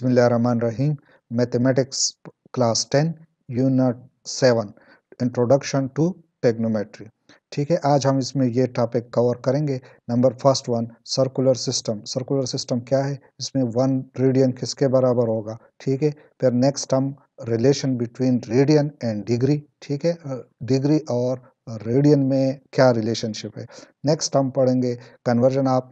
Rahim mathematics class ten unit seven introduction to trigonometry ठीक है आज हम इसमें ये टॉपिक कवर करेंगे number first one circular system circular system क्या है इसमें वन रेडियन किसके बराबर होगा ठीक है फिर नेक्स्ट हम relation between radian and degree ठीक है डिग्री और रेडियन में क्या रिलेशनशिप है नेक्स्ट हम पढ़ेंगे conversion of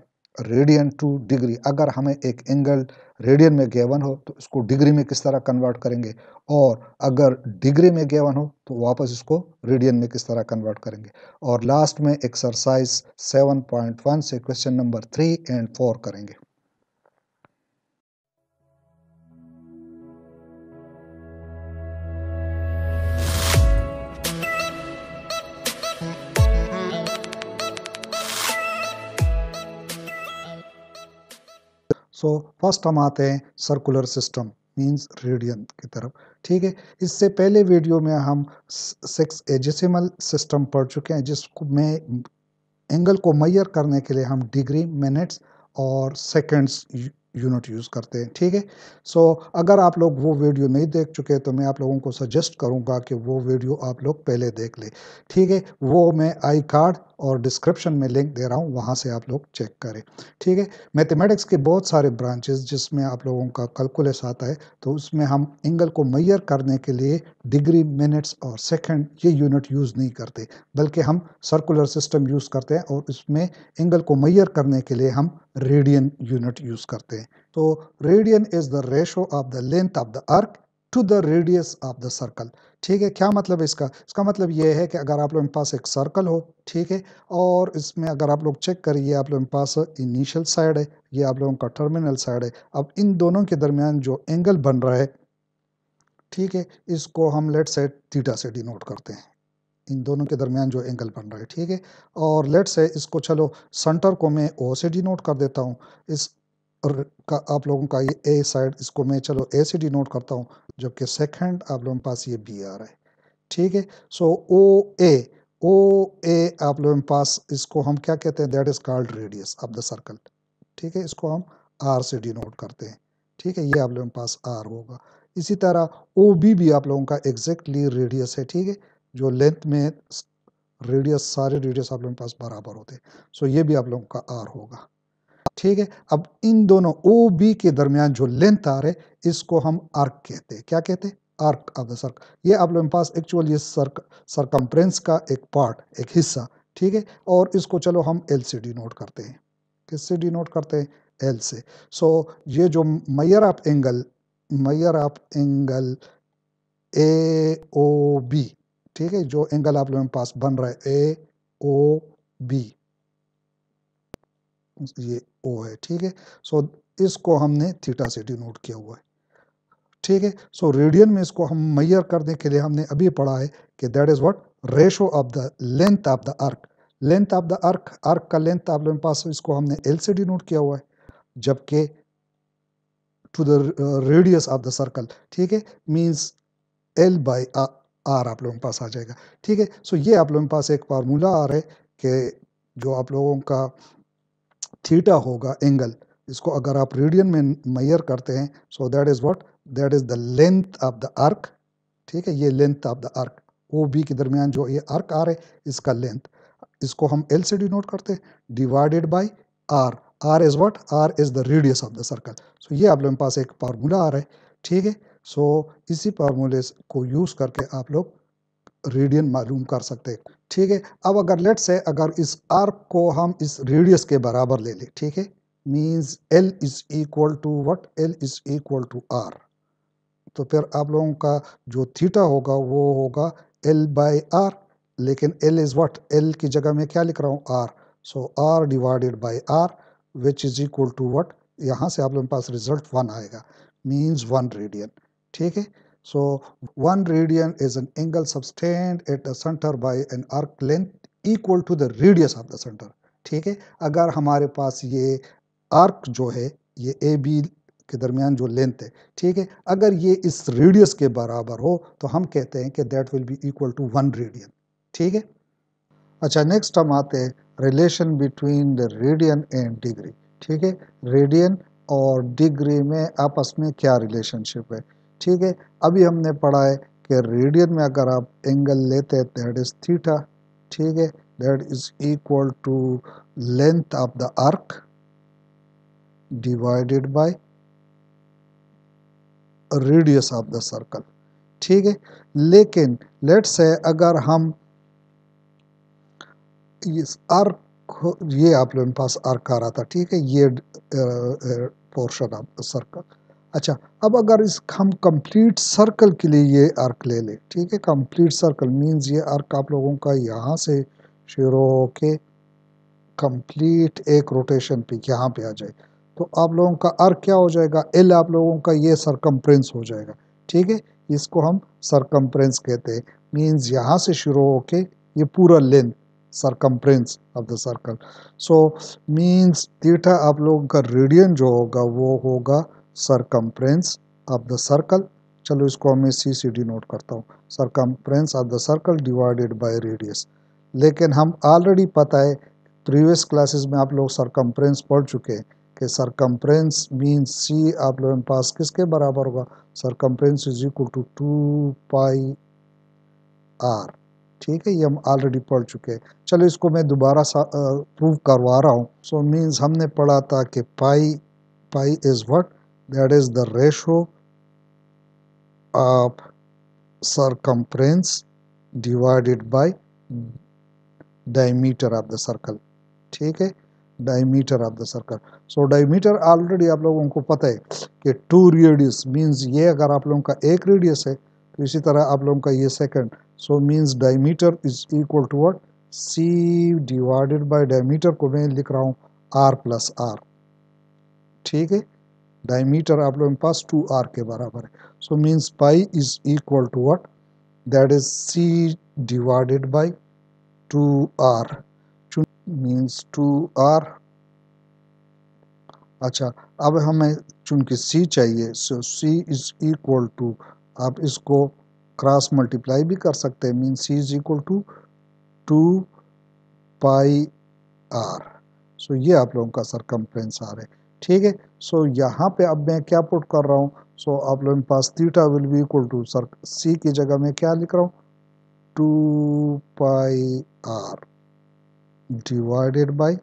radian to degree अगर हमें एक एंगल रेडियन में गेवन हो तो इसको डिग्री में किस तरह कन्वर्ट करेंगे और अगर डिग्री में गेवन हो तो वापस इसको रेडियन में किस तरह कन्वर्ट करेंगे और लास्ट में एक्सरसाइज 7.1 से question number three and four करेंगे सो फर्स्ट हम आते हैं सर्कुलर सिस्टम मीन्स रेडियन की तरफ ठीक है इससे पहले वीडियो में हम सिक्स एजिसमल सिस्टम पढ़ चुके हैं जिसको में एंगल को मैयर करने के लिए हम डिग्री मिनट्स और सेकंड्स यूनिट यूज़ करते हैं ठीक है सो अगर आप लोग वो वीडियो नहीं देख चुके तो मैं आप लोगों को सजेस्ट करूँगा कि वो वीडियो आप लोग पहले देख ले ठीक है वो मैं आई कार्ड और डिस्क्रिप्शन में लिंक दे रहा हूँ वहाँ से आप लोग चेक करें ठीक है मैथमेटिक्स के बहुत सारे ब्रांचेस जिसमें आप लोगों का कैलकुलस आता है तो उसमें हम एंगल को मैयर करने के लिए डिग्री मिनट्स और सेकंड ये यूनिट यूज़ नहीं करते बल्कि हम सर्कुलर सिस्टम यूज़ करते हैं और इसमें एंगल को मैयर करने के लिए हम रेडियन यूनिट यूज़ करते हैं away. तो so radian is the ratio of the length of the arc to the radius of the circle ठीक है क्या मतलब इसका इसका मतलब ये है कि अगर आप लोगों के पास एक सर्कल हो ठीक है और इसमें अगर आप लोग चेक करिए आप लोगों के पास इनिशियल साइड है ये आप लोगों का टर्मिनल साइड है अब इन दोनों के दरमियान जो एंगल बन रहा है ठीक है इसको हम लेट से थीटा से डिनोट करते हैं इन दोनों के दरमियान जो एंगल बन रहा है ठीक है और लेट से इसको चलो सेंटर को मैं ओ से डिनोट कर देता हूँ इस और का आप लोगों का ये ए साइड इसको मैं चलो ए से डिनोट करता हूँ जबकि सेकंड आप लोगों के पास ये बी आ रहा है ठीक है सो ओ ए ओ ए आप लोगों के पास इसको हम क्या कहते हैं that is called radius of the circle ठीक है इसको हम आर से डिनोट करते हैं ठीक है ये आप लोगों के पास आर होगा इसी तरह ओ बी भी आप लोगों का एग्जैक्टली रेडियस है ठीक है जो लेंथ में रेडियस सारे रेडियस आप लोगों के पास बराबर होते हैं सो ये भी आप लोगों का आर होगा ठीक है अब इन दोनों ओ बी के दरमियान जो लेंथ आ रहे इसको हम आर्क कहते हैं क्या कहते हैं आर्क ऑफ द सर्क ये आप लोगों के पास एक्चुअल ये सर्क सरकम्फ्रेंस का एक पार्ट एक हिस्सा ठीक है और इसको चलो हम एल से डिनोट करते हैं किससे डिनोट करते हैं एल से सो so, ये जो measure of angle measure of angle A O B ठीक है जो एंगल आप लोगों के पास बन रहा है ए ओ बी ये ओ है ठीक है सो इसको हमने थीटा से डिनोट किया हुआ है ठीक है सो रेडियन में इसको हम मैयर करने के लिए हमने अभी पढ़ा है कि that is what ratio of the length of the arc length of the arc arc का लेंथ आप लोगों के पास इसको हमने एल से डिनोट किया हुआ है जबकि to the radius of the circle ठीक है मीन्स एल बाई आर आप लोगों के पास आ जाएगा ठीक है सो ये आप लोगों के पास एक फार्मूला आ रहा है कि जो आप लोगों का थीटा होगा एंगल इसको अगर आप रेडियन में मैयर करते हैं so that is what that is the length of the arc ठीक है ये length of the arc O B के दरमियान जो ये आर्क आ रहा है इसका लेंथ इसको हम एल से डिनोट करते हैं divided by R R is what R is the radius of the circle so ये आप लोगों के पास एक फार्मूला आ रहा है ठीक है सो इसी फार्मूले को यूज़ करके आप लोग रेडियन मालूम कर सकते हैं ठीक है अब अगर लेट से अगर इस आर को हम इस रेडियस के बराबर ले लें ठीक है means L is equal to what L is equal to R तो फिर आप लोगों का जो थीटा होगा वो होगा एल बाय आर लेकिन एल इज़ वट एल की जगह मैं क्या लिख रहा हूँ R so R divided by R which is equal to what यहाँ से आप लोगों के पास रिजल्ट वन आएगा मीन्स वन रेडियन ठीक है So one radian is an angle sustained at the center by an arc length equal to the radius of the center. ठीक है अगर हमारे पास ये आर्क जो है ये ए बी के दरमियान जो लेंथ है ठीक है अगर ये इस रेडियस के बराबर हो तो हम कहते हैं कि that will be equal to one radian ठीक है अच्छा नेक्स्ट हम आते हैं relation between the radian and degree ठीक है रेडियन और डिग्री में आपस में क्या रिलेशनशिप है ठीक है अभी हमने पढ़ा है कि रेडियन में अगर आप एंगल लेते हैं दैट इज थीटा ठीक है that is equal to length of the arc divided by radius of the circle ठीक है लेकिन लेट्स से अगर हम इस आर्क ये आप लोगों के पास आर्क आ रहा था ठीक है ये पोर्शन ऑफ द सर्कल अच्छा अब अगर इस हम कंप्लीट सर्कल के लिए ये आर्क ले लें ठीक है कंप्लीट सर्कल मींस ये आर्क आप लोगों का यहाँ से शुरू हो के कंप्लीट एक रोटेशन पे यहाँ पे आ जाए तो आप लोगों का आर्क क्या हो जाएगा एल आप लोगों का ये सरकम्फ्रेंस हो जाएगा ठीक है इसको हम सरकम्फ्रेंस कहते हैं मीन्स यहाँ से शुरू हो के ये पूरा length circumference of the circle so means theta आप लोगों का रेडियन जो होगा वो होगा सरकमफ्रेंस ऑफ द सर्कल चलो इसको मैं सी सी डी नोट करता हूँ circumference of the circle divided by radius लेकिन हम ऑलरेडी पता है प्रीवियस क्लासेस में आप लोग सरकमफ्रेंस पढ़ चुके हैं कि सरकमफ्रेंस मीन सी आप लोगों के पास किसके बराबर होगा circumference is equal to two pi R ठीक है ये हम ऑलरेडी पढ़ चुके हैं चलो इसको मैं दोबारा प्रूव करवा रहा हूँ सो मीन्स हमने पढ़ा था कि pi pi is what that is the ratio of circumference divided by diameter of the circle ठीक है diameter of the circle so diameter already आप लोगों को पता है कि टू रेडियस मींस ये अगर आप लोगों का एक रेडियस है तो इसी तरह आप लोगों का ये second so means diameter is equal to word C divided by diameter को मैं लिख रहा हूँ आर प्लस आर ठीक है डायमीटर आप लोगों के पास टू आर के बराबर है so means pi is equal to what that is C divided by two R means two R अच्छा अब हमें चूंकि सी चाहिए so C is equal to आप इसको क्रॉस मल्टीप्लाई भी कर सकते हैं means C is equal to two pi R so ये आप लोगों का सरकम आ रहा है ठीक है सो यहाँ पे अब मैं क्या पुट कर रहा हूँ सो आप लोगों के पास theta will be equal to sir C की जगह मैं क्या लिख रहा हूँ two pi R divided by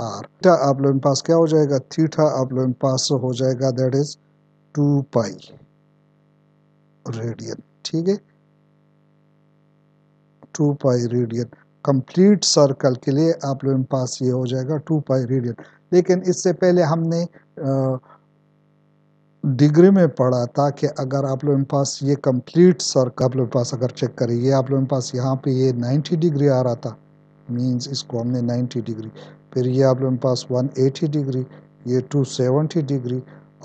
R theta आप लोगों के पास क्या हो जाएगा थीटा आप लोगों के पास हो जाएगा that is two pi radian ठीक है two pi radian complete circle के लिए आप लोगों के पास ये हो जाएगा टू पाई रेडियन लेकिन इससे पहले हमने डिग्री में पढ़ा था कि अगर आप लोगों के पास ये कंप्लीट सर्क आप लोगों के पास अगर चेक करें ये आप लोगों के पास यहाँ पे ये 90 डिग्री आ रहा था मींस इसको हमने 90 डिग्री फिर ये आप लोगों के पास 180 डिग्री ये 270 डिग्री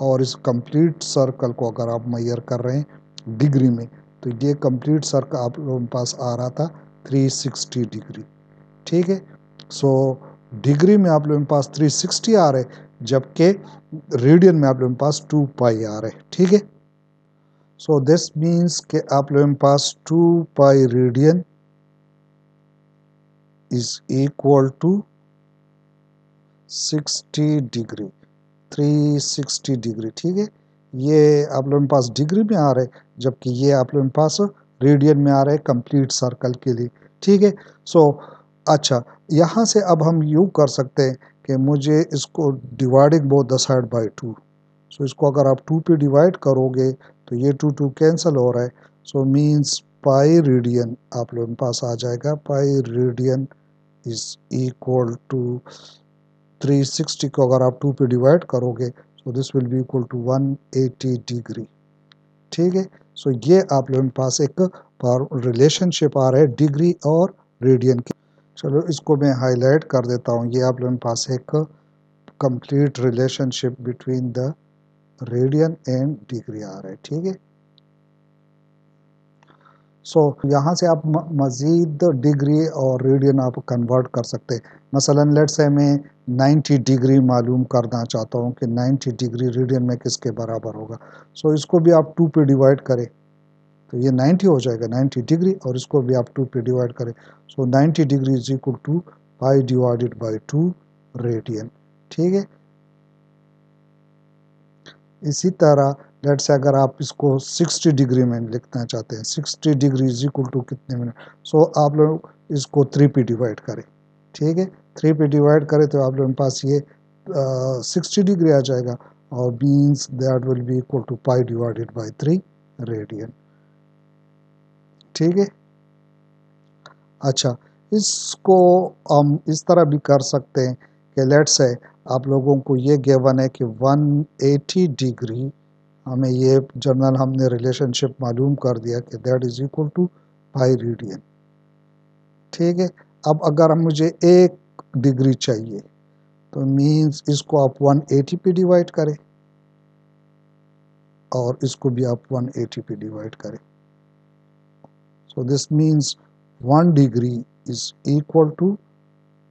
और इस कंप्लीट सर्कल को अगर आप मैयर कर रहे हैं डिग्री में तो ये कंप्लीट सर्कल आप लोगों के पास आ रहा था 360 डिग्री ठीक है सो so, डिग्री में आप लोगों के पास 360 आ रहे जबकि रेडियन में आप लोगों के पास 2 पाई आ रहे ठीक है सो दिस मीन्स के आप लोगों के पास 2 pi radian is equal to 60 degree 360 degree ठीक है ये आप लोगों के पास डिग्री में आ रहे जबकि ये आप लोगों के पास रेडियन में आ रहे कंप्लीट सर्कल के लिए ठीक है सो so, अच्छा यहाँ से अब हम यू कर सकते हैं कि मुझे इसको dividing both the side by two so इसको अगर आप टू पे डिवाइड करोगे तो ये टू टू कैंसिल हो रहा है सो मीन्स पाई रेडियन आप लोगों के पास आ जाएगा pi radian is equal to three sixty को अगर आप टू पे डिवाइड करोगे so this will be equal to one eighty degree ठीक है सो ये आप लोगों के पास एक रिलेशनशिप आ रहा है डिग्री और रेडियन के चलो इसको मैं हाईलाइट कर देता हूँ ये आप लोगों के पास एक complete relationship between the radian and degree आ रहा है ठीक है सो यहाँ से आप मज़ीद डिग्री और रेडियन आप कन्वर्ट कर सकते मसलन लेट्स से मैं 90 डिग्री मालूम करना चाहता हूँ कि 90 डिग्री रेडियन में किसके बराबर होगा सो so, इसको भी आप टू पे डिवाइड करें तो ये 90 हो जाएगा 90 डिग्री और इसको भी आप टू पे डिवाइड करें so 90 degree is equal to pi divided by two radian ठीक है इसी तरह लेट्स से अगर आप इसको 60 डिग्री में लिखना चाहते हैं 60 डिग्री इज इक्वल टू कितने मिनट सो so, आप लोग इसको थ्री पे डिवाइड करें ठीक है थ्री पे डिवाइड करें तो आप लोगों के पास ये सिक्सटी डिग्री आ जाएगा और means that will be equal to pi divided by three radian ठीक है अच्छा इसको हम इस तरह भी कर सकते हैं कि लेट्स है आप लोगों को ये गेवन है कि 180 डिग्री हमें ये जनरल हमने रिलेशनशिप मालूम कर दिया कि that is equal to by radian ठीक है अब अगर मुझे एक डिग्री चाहिए तो मींस इसको आप 180 पे डिवाइड करें और इसको भी आप 180 पे डिवाइड करें So this means 1 degree is equal to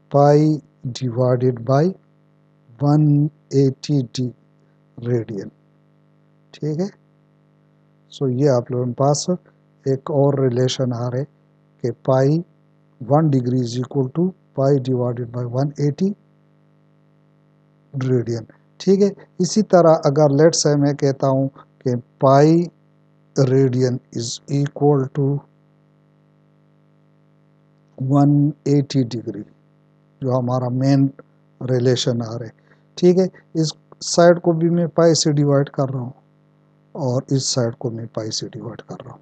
pi divided by 180 t radian ठीक है सो ये आप लोगों के पास एक और रिलेशन आ रहे कि pi one degree is equal to pi divided by one eighty radian ठीक है इसी तरह अगर लेट्स से मैं कहता हूँ कि pi radian is equal to 180 degree जो हमारा मेन रिलेशन आ रहा है ठीक है इस साइड को भी मैं पाई से डिवाइड कर रहा हूँ और इस साइड को मैं पाई से डिवाइड कर रहा हूँ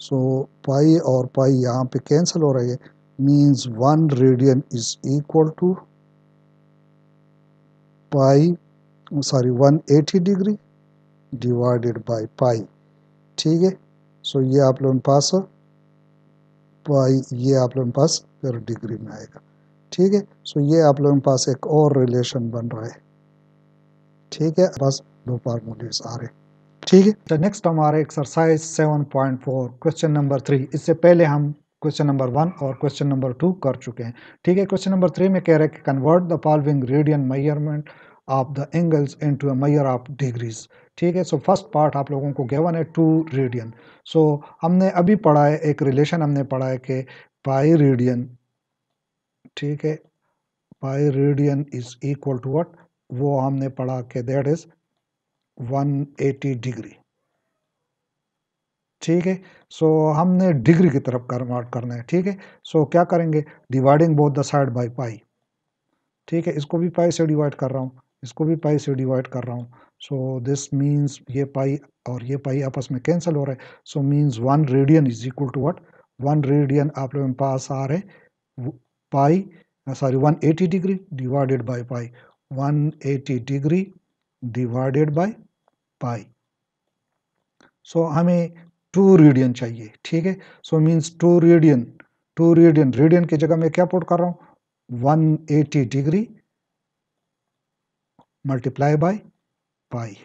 सो so, पाई और पाई यहाँ पे कैंसिल हो रही है means one radian is equal to pi sorry 180 degree divided by pi ठीक है सो ये आप लोगों के पास पाई ये आप लोगों के पास फिर डिग्री में आएगा ठीक है सो ये आप लोगों के पास एक और रिलेशन बन रहा है ठीक है बस दो फार्मूलेस आ रहे ठीक है तो नेक्स्ट हमारे एक्सरसाइज 7.4 क्वेश्चन नंबर थ्री इससे पहले हम क्वेश्चन नंबर वन और क्वेश्चन नंबर टू कर चुके हैं ठीक है क्वेश्चन नंबर थ्री में कह रहे हैं कि convert the following radian measurement of the angles into measure of degrees ठीक है सो फर्स्ट पार्ट आप लोगों को गेवन है टू रेडियन सो हमने अभी पढ़ा है एक रिलेशन हमने पढ़ा है कि पाई रेडियन ठीक है pi radian is equal to what वो हमने पढ़ा कि दैट इज 180 डिग्री ठीक है सो हमने डिग्री की तरफ कन्वर्ट करना है ठीक है सो क्या करेंगे dividing both the side by pi ठीक है इसको भी पाई से डिवाइड कर रहा हूँ इसको भी पाई से डिवाइड कर रहा हूँ सो दिस मीन्स ये पाई और ये पाई आपस में कैंसिल हो रहा है so means one radian is equal to what one radian आप लोगों के पास आ रहे pi sorry one eighty degree divided by pi one eighty degree divided by pi so हमें टू रेडियन चाहिए ठीक है so means two radian two radian radian की जगह मैं क्या पोट कर रहा हूँ one eighty degree multiply by pi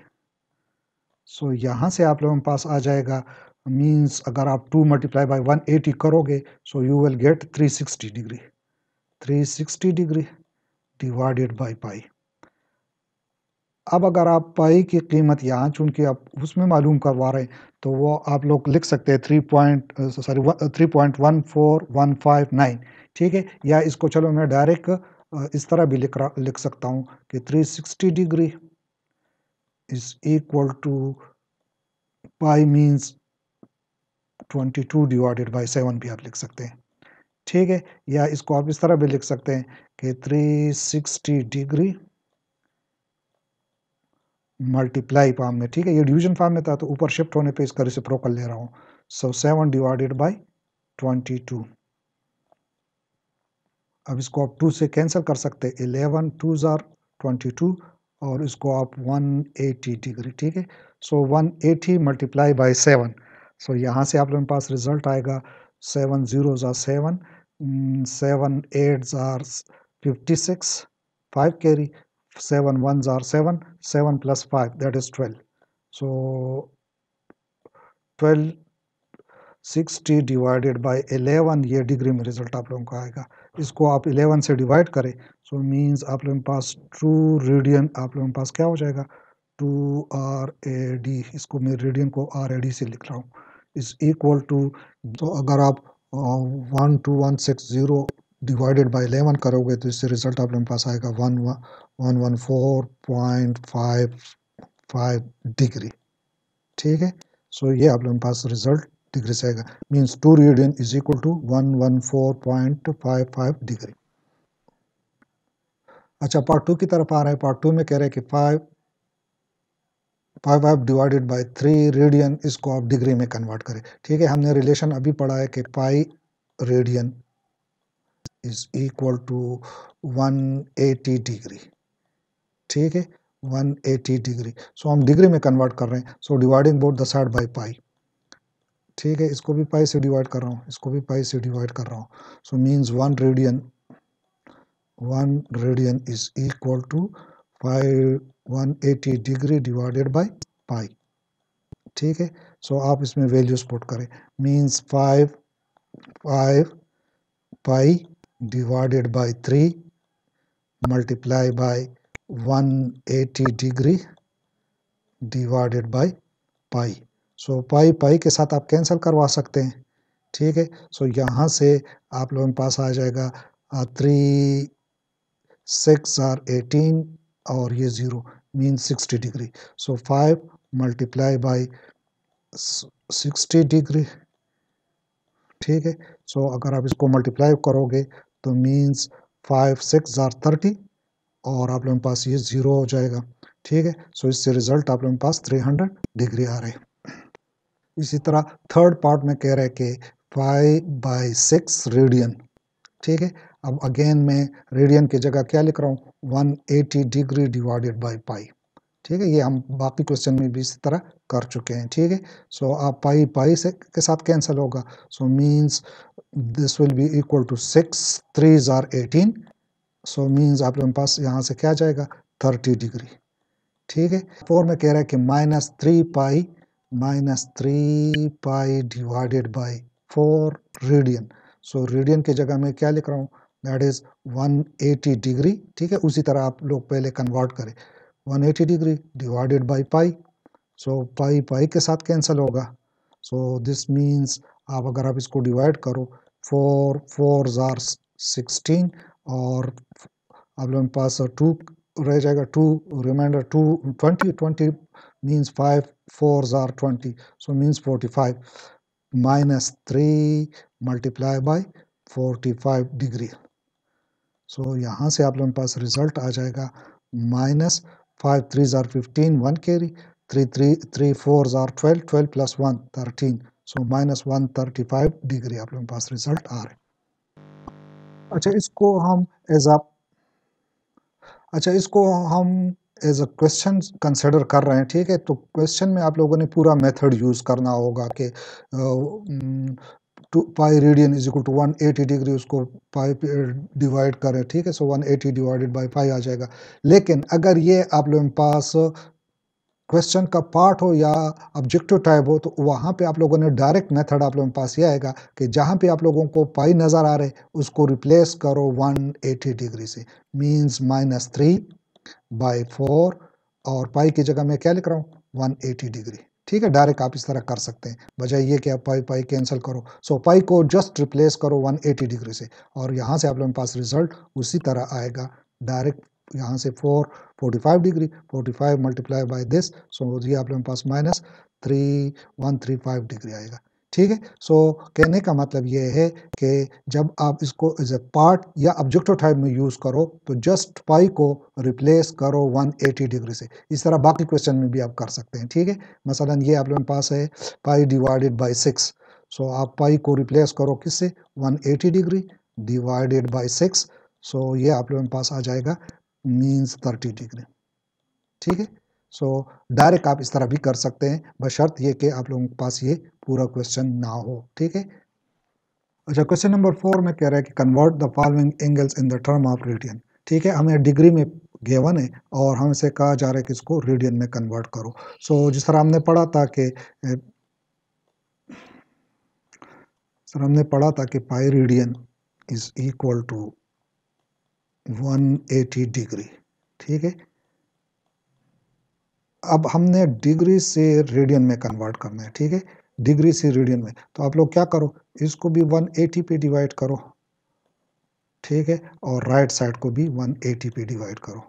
so यहाँ से आप लोगों के पास आ जाएगा मीन्स अगर आप two multiply by one eighty करोगे so you will get three sixty degree three sixty degree divided by pi अब अगर आप पाई की कीमत यहाँ चूँकि आप उसमें मालूम करवा रहे हैं तो वो आप लोग लिख सकते हैं three point sorry three point one four one five nine ठीक है या इसको चलो मैं डायरेक्ट इस तरह भी लिख रहा लिख सकता हूँ कि 360 degree is equal to pi means 22 divided by 7 भी आप लिख सकते हैं ठीक है या इसको आप इस तरह भी लिख सकते हैं कि 360 डिग्री मल्टीप्लाई फॉर्म में ठीक है ये डिवीजन फॉर्म में था तो ऊपर शिफ्ट होने पे इसका रिसिप्रोकल ले रहा हूँ so seven divided by twenty two अब इसको आप टू से कैंसिल कर सकते हैं eleven two are twenty two और इसको आप वन एटी डिग्री ठीक है so one eighty multiply by seven so यहाँ से आप लोगों के पास रिजल्ट आएगा seven zero are seven seven eight are fifty six five carry seven one are seven seven plus five that is twelve so twelve sixty divided by eleven ये degree में result आप लोगों का आएगा इसको आप 11 से डिवाइड करें सो मीन्स मींस आप लोगों के पास ट्रू रेडियन आप लोगों के पास क्या हो जाएगा टू आर ए डी इसको मैं रेडियन को आर ए डी से लिख रहा हूँ इज इक्वल टू तो अगर आप one two one six zero divided by eleven करोगे तो इससे रिजल्ट आप लोगों के पास आएगा one one one four point five five degree ठीक है सो so ये आप लोगों के पास रिजल्ट degrees आएगा two one one four point five five degree अच्छा पार्ट टू की तरफ आ रहे हैं पार्ट टू में कह रहे हैं कि five five five divided by three radian इसको आप डिग्री में कन्वर्ट करें ठीक है हमने रिलेशन अभी पढ़ा है कि pi radian is equal to one eighty degree ठीक है वन एटी डिग्री सो हम डिग्री में कन्वर्ट कर रहे हैं so dividing both the side by pi ठीक है इसको भी पाई से डिवाइड कर रहा हूँ इसको भी पाई से डिवाइड कर रहा हूँ so means one radian one radian is equal to five one eighty degree divided by pi ठीक है सो आप इसमें वैल्यूज पुट करें means five five pi divided by three multiply by one eighty degree divided by pi so pi pi के साथ आप cancel करवा सकते हैं ठीक है सो यहाँ से आप लोगों के पास आ जाएगा थ्री सिक्स आर एटीन और ये zero mean sixty degree so five multiply by sixty degree ठीक है सो अगर आप इसको मल्टीप्लाई करोगे तो means five six are thirty और आप लोगों के पास ये ज़ीरो हो जाएगा ठीक है सो इससे रिज़ल्ट आप लोगों के पास थ्री हंड्रेड डिग्री आ रहे हैं इसी तरह थर्ड पार्ट में कह रहे हैं कि फाइव बाई सिक्स रेडियन ठीक है अब अगेन मैं रेडियन की जगह क्या लिख रहा हूँ one eighty degree divided by pi ठीक है ये हम बाकी क्वेश्चन में भी इसी तरह कर चुके हैं ठीक है सो आप पाई पाई से के साथ कैंसिल होगा so means this will be equal to six three tsar eighteen so means के पास यहाँ से क्या जाएगा थर्टी डिग्री ठीक है फोर में कह रहा है कि minus three pi minus three pi divided by four radian so radian की जगह मैं क्या लिख रहा हूँ दैट इज़ 180 डिग्री ठीक है उसी तरह आप लोग पहले कन्वर्ट करें 180 degree divided by pi so pi pi के साथ कैंसिल होगा सो दिस मीन्स आप अगर आप इसको डिवाइड करो फोर फोर ज़ार सिक्सटीन और आप लोगों के पास टू रह जाएगा two remainder two twenty twenty means 5 fours are 20 so means 45 minus 3 multiply by 45 degree so so, यहाँ से आप लोगों के पास रिजल्ट आ जाएगा minus five three are fifteen one carry three three three four are twelve twelve plus one thirteen so minus one thirty five degree आप लोगों के पास रिजल्ट आ रहे अच्छा इसको हम एज आप अच्छा इसको हम एज अ क्वेश्चन कंसिडर कर रहे हैं ठीक है तो क्वेश्चन में आप लोगों ने पूरा मेथड यूज़ करना होगा कि two pi radian is equal to one eighty degree उसको पाई डिवाइड करें ठीक है so one eighty divided by pi आ जाएगा लेकिन अगर ये आप लोगों के पास क्वेश्चन का पार्ट हो या ऑब्जेक्टिव टाइप हो तो वहाँ पे आप लोगों ने डायरेक्ट मेथड आप लोगों के पास ये आएगा कि जहाँ पे आप लोगों को पाई नज़र आ रहे उसको रिप्लेस करो 180 डिग्री से means minus three by four और पाई की जगह मैं क्या लिख रहा हूँ वन एटी डिग्री ठीक है डायरेक्ट आप इस तरह कर सकते हैं बजाय ये कि आप पाई पाई कैंसिल करो सो so, पाई को जस्ट रिप्लेस करो वन एटी डिग्री से और यहाँ से आप लोगों के पास रिजल्ट उसी तरह आएगा डायरेक्ट यहाँ से four forty five degree five multiply by this so ये आप लोगों के पास minus three one three five degree आएगा ठीक है सो कहने का मतलब ये है कि जब आप इसको एज ए पार्ट या ऑब्जेक्टिव टाइप में यूज़ करो तो जस्ट पाई को रिप्लेस करो 180 डिग्री से इस तरह बाकी क्वेश्चन में भी आप कर सकते हैं ठीक है मसलन ये आप लोगों के पास है pi divided by six so आप पाई को रिप्लेस करो किससे 180 degree divided by six so ये आप लोगों के पास आ जाएगा मीन्स थर्टी डिग्री ठीक है सो so, डायरेक्ट आप इस तरह भी कर सकते हैं बशर्त ये कि आप लोगों के पास ये पूरा क्वेश्चन ना हो ठीक है अच्छा क्वेश्चन नंबर फोर में कह रहा है कि convert the following angles in the term of radian ठीक है हमें डिग्री में गेवन है और हम इसे कहा जा रहा है कि इसको रेडियन में कन्वर्ट करो सो so, जिस तरह हमने पढ़ा था कि सर हमने पढ़ा था कि pi radian is equal to 180 degree ठीक है अब हमने डिग्री से रेडियन में कन्वर्ट करना है ठीक है डिग्री से रेडियन में तो आप लोग क्या करो इसको भी 180 पे डिवाइड करो ठीक है और राइट साइड को भी 180 पे डिवाइड करो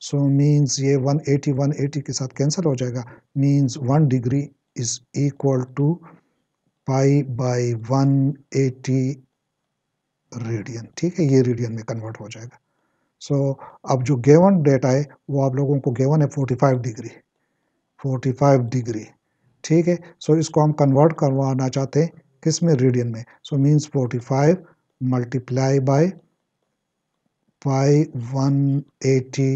सो so, मीन्स ये 180 180 के साथ कैंसिल हो जाएगा means one degree is equal to pi by 180 radian ठीक है ये रेडियन में कन्वर्ट हो जाएगा सो so, अब जो गेवन डेटा है वो आप लोगों को गेवन है 45 डिग्री 45 डिग्री ठीक है सो so, इसको हम कन्वर्ट करवाना चाहते हैं किस में रेडियन में so means 45 multiply by one eighty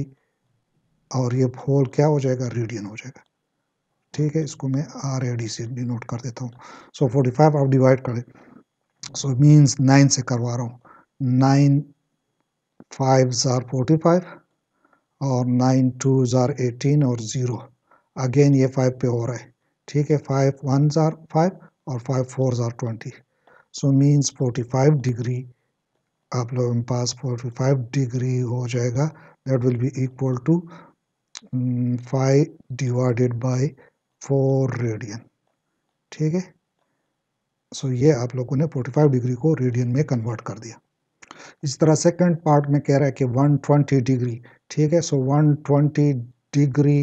और ये होल क्या हो जाएगा रेडियन हो जाएगा ठीक है इसको मैं R A D note denote कर देता हूँ सो so, 45 आप डिवाइड करें सो मीन्स नाइन से करवा रहा हूँ नाइन 5s are 45 और नाइन टू जार एटीन और ज़ीरो अगेन ये फाइव पे हो रहा है ठीक है फाइव वन जार फाइव और फाइव फोर ज़ार ट्वेंटी सो मीन्स 45 डिग्री आप लोगों के पास 45 डिग्री हो जाएगा that will be equal to five divided by four radian ठीक है सो ये आप लोगों ने 45 डिग्री को रेडियन में कन्वर्ट कर दिया इस तरह सेकंड पार्ट में कह रहा है कि 120 डिग्री ठीक है सो 120 डिग्री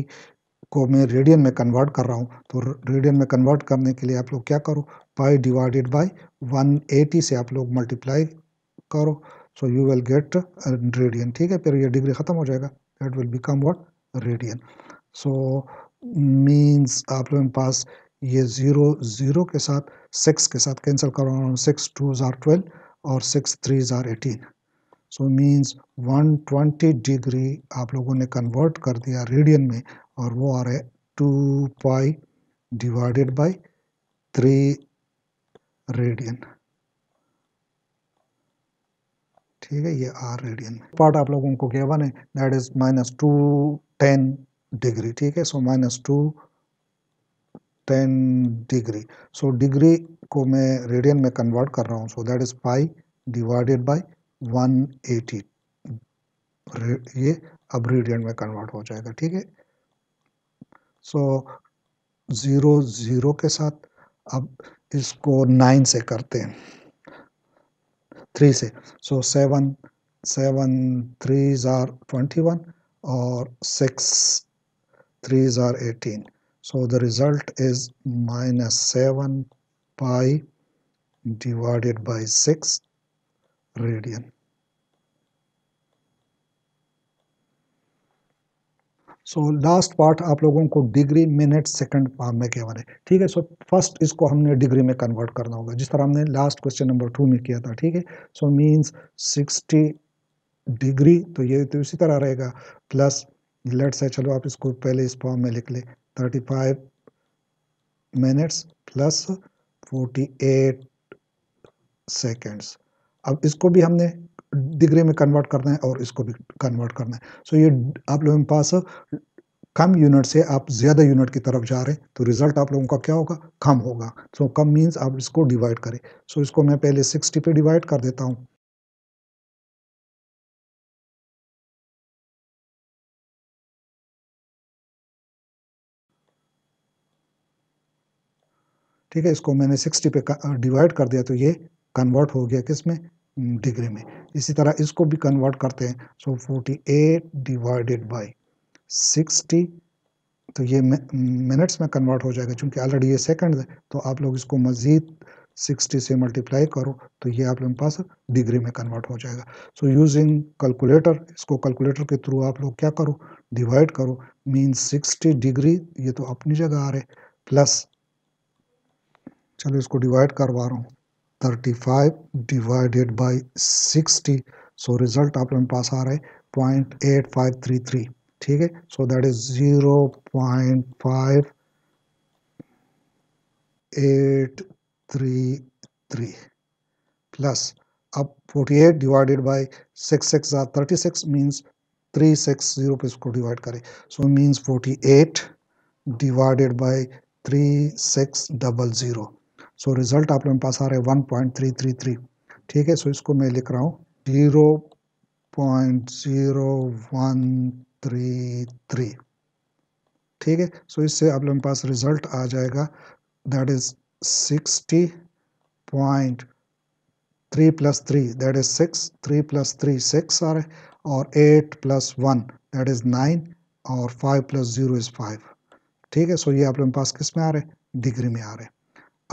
को मैं रेडियन में कन्वर्ट कर रहा हूँ तो रेडियन में कन्वर्ट करने के लिए आप लोग क्या करो पाई डिवाइडेड बाई वन से आप लोग मल्टीप्लाई करो so you will get radian ठीक है फिर ये डिग्री ख़त्म हो जाएगा that will become what radian so means आप लोगों के पास ये ज़ीरो ज़ीरो के साथ सिक्स के साथ कैंसिल करो रहा हूँ सिक्स टू ज़ार ट्वेल्व और सिक्स थ्री ज़ार eighteen so means twenty degree आप लोगों ने कन्वर्ट कर दिया रेडियन में और वो आ रहे two pi divided by three radian ठीक है ये आर रेडियन पार्ट आप लोगों को गेवन है that is minus two ten degree ठीक है so minus two ten degree so degree को मैं रेडियन में कन्वर्ट कर रहा हूँ so that is pi divided by one eighty ये अब रेडियन में कन्वर्ट हो जाएगा ठीक है सो ज़ीरो ज़ीरो के साथ अब इसको नाइन से करते हैं थ्री से सो सेवन सेवन थ्री ज़ार ट्वेंटी वन और six three tsar eighteen So the result is minus 7 pi divided by 6 radian. So last part आप लोगों को डिग्री मिनट सेकंड में किया हुआ है ठीक है सो फर्स्ट इसको हमने डिग्री में कन्वर्ट करना होगा जिस तरह हमने लास्ट क्वेश्चन नंबर टू में किया था ठीक है सो मींस 60 डिग्री तो ये तो इसी तरह रहेगा प्लस लेट से चलो आप इसको पहले इस फॉर्म में लिख ले 35 मिनट्स प्लस 48 सेकेंड्स अब इसको भी हमने डिग्री में कन्वर्ट करना है और इसको भी कन्वर्ट करना है सो so ये आप लोगों के पास कम यूनिट से आप ज़्यादा यूनिट की तरफ जा रहे हैं तो रिज़ल्ट आप लोगों का क्या होगा कम होगा सो so, कम मीन्स आप इसको डिवाइड करें सो so, इसको मैं पहले 60 पे डिवाइड कर देता हूँ ठीक है इसको मैंने सिक्सटी पे डिवाइड कर दिया तो ये कन्वर्ट हो गया किस में डिग्री में इसी तरह इसको भी कन्वर्ट करते हैं so forty eight divided by 60 तो ये मिनट्स में कन्वर्ट हो जाएगा क्योंकि ऑलरेडी ये सेकंड है तो आप लोग इसको मज़ीद 60 से मल्टीप्लाई करो तो ये आप लोगों के पास डिग्री में कन्वर्ट हो जाएगा सो यूजिंग कैलकुलेटर इसको कैलकुलेटर के थ्रू आप लोग क्या करो डिवाइड करो मीन 60 डिग्री ये तो अपनी जगह आ रहे प्लस चलो इसको डिवाइड करवा रहा हूँ thirty five divided by sixty so result आप लोगों के पास आ रहा है point eight five three three ठीक है so that is zero point five eight three three plus अब forty eight divided by six six thirty six means three six zero पे इसको डिवाइड करें so means forty eight divided by three six double zero so result आप लोगों के पास आ रहा है one point three three three ठीक है सो इसको मैं लिख रहा हूँ zero point zero one three three ठीक है सो इससे आप लोगों के पास रिज़ल्ट आ जाएगा that is sixty point three plus three that is six three plus three six आ रहा है और eight plus one that is nine और five plus zero is five ठीक है सो ये आप लोगों के पास किस में आ रहे हैं डिग्री में आ रहे हैं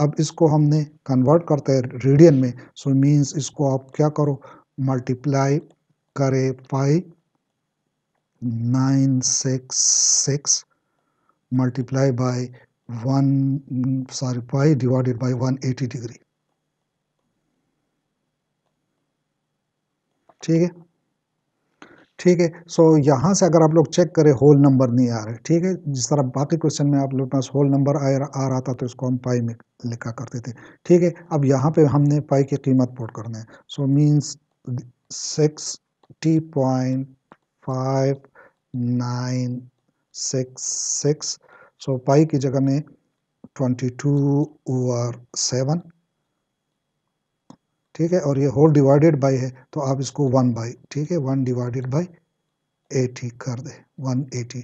अब इसको हमने कन्वर्ट करते हैं रेडियन में सो so मीन्स इसको आप क्या करो मल्टीप्लाई करें pi nine six six multiply by one sorry pi divided by one eighty degree ठीक है ठीक है सो यहाँ से अगर आप लोग चेक करें होल नंबर नहीं आ रहे ठीक है जिस तरह बाकी क्वेश्चन में आप लोग पास होल नंबर आ, आ रहा था तो इसको हम पाई में लिखा करते थे ठीक है अब यहाँ पे हमने पाई की कीमत पोट करना है so means sixty point five nine six six so pi की जगह में ट्वेंटी टू ओवर सेवन ठीक है और ये होल डिवाइडेड बाई है तो आप इसको वन बाई ठीक है वन डिवाइडेड बाई एटी कर दे वन एटी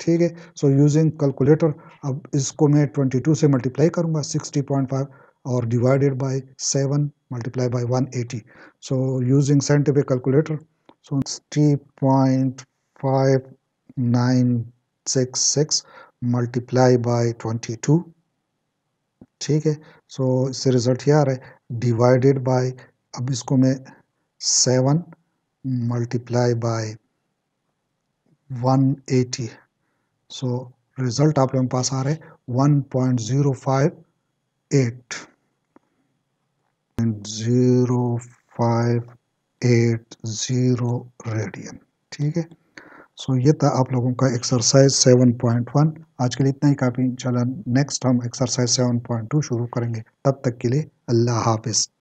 ठीक है सो यूजिंग कैलकुलेटर अब इसको मैं ट्वेंटी टू से मल्टीप्लाई करूँगा सिक्सटी पॉइंट फाइव और divided by seven multiply by one eighty so using scientific calculator so sixty point five nine six six multiply by twenty two ठीक है सो so, इससे result ये आ रहा है divided by अब इसको मैं seven multiply by one eighty so result आप लोगों के पास आ रहे one point zero five eight zero five eight zero radian ठीक है सो ये था आप लोगों का एक्सरसाइज 7.1 आज के लिए इतना ही काफ़ी इंशाल्लाह नेक्स्ट हम एक्सरसाइज 7.2 शुरू करेंगे तब तक के लिए अल्लाह हाफिज़